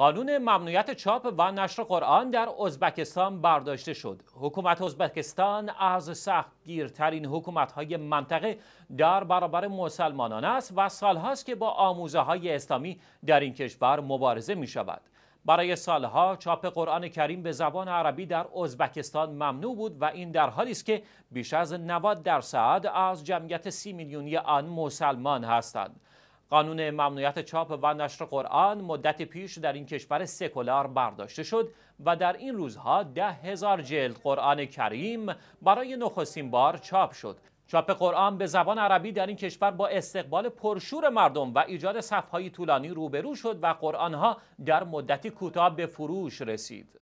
قانون ممنوعیت چاپ و نشر قرآن در ازبکستان برداشته شد. حکومت ازبکستان از سختگیرترین حکومت‌های منطقه در برابر مسلمانان است و سالهاست که با آموزه های اسلامی در این کشور مبارزه می شود. برای سالها چاپ قرآن کریم به زبان عربی در ازبکستان ممنوع بود و این در حالی است که بیش از 90 درصد از جمعیت سی میلیونی آن مسلمان هستند. قانون ممنوعیت چاپ و نشر قرآن مدت پیش در این کشور سکولار برداشته شد و در این روزها ده هزار جلد قرآن کریم برای نخستین بار چاپ شد چاپ قرآن به زبان عربی در این کشور با استقبال پرشور مردم و ایجاد صفهای طولانی روبرو شد و قرآنها در مدتی کوتاه به فروش رسید